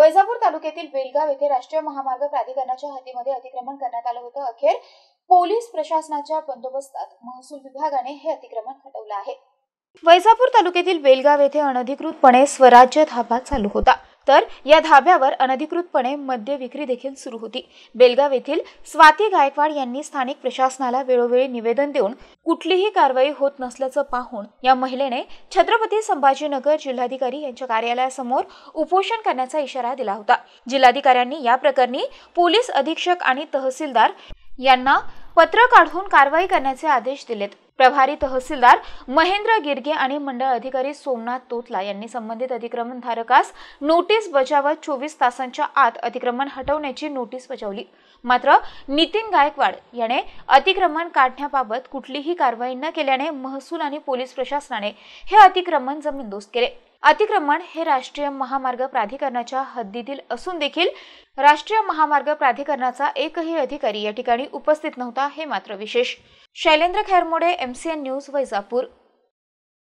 वैजापूर तालुक्यातील बेलगाव येथे राष्ट्रीय महामार्ग प्राधिकरणाच्या हद्दीमध्ये अतिक्रमण करण्यात आलं होतं अखेर पोलीस प्रशासनाच्या बंदोबस्तात महसूल विभागाने हे अतिक्रमण हटवलं आहे वैजापूर तालुक्यातील बेलगाव येथे अनधिकृतपणे स्वराज्य धाबा चालू होता तर या धाब्यावर अनधिकृतपणे मद्य विक्री देखील सुरू होती बेलगाव येथील स्वाती गायकवाड यांनी स्थानिक प्रशासनाला वेळोवेळी निवेदन देऊन कुठलीही कारवाई होत नसल्याचं पाहून या महिलेने छत्रपती संभाजीनगर जिल्हाधिकारी यांच्या कार्यालयासमोर उपोषण करण्याचा इशारा दिला होता जिल्हाधिकाऱ्यांनी या प्रकरणी पोलीस अधीक्षक आणि तहसीलदार यांना पत्र काढून कारवाई करण्याचे आदेश दिलेत प्रभारी तहसीलदार महेंद्र गिरगे आणि मंडळ अधिकारी सोमनाथ तोतला यांनी संबंधित अतिक्रमण धारकास नोटीस बजावत चोवीस तासांच्या आत अतिक्रमण हटवण्याची नोटीस बजावली मात्र नितीन गायकवाड याने अतिक्रमण काढण्याबाबत कुठलीही कारवाई न केल्याने महसूल आणि पोलीस प्रशासनाने हे अतिक्रमण जमीनदोस्त केले अतिक्रमण हे राष्ट्रीय महामार्ग प्राधिकरणाच्या हद्दीतील असून देखील राष्ट्रीय महामार्ग प्राधिकरणाचा एकही अधिकारी या ठिकाणी उपस्थित नव्हता हे मात्र विशेष शैलेंद्र खैरमोडे एमसीएन न्यूज वैजापूर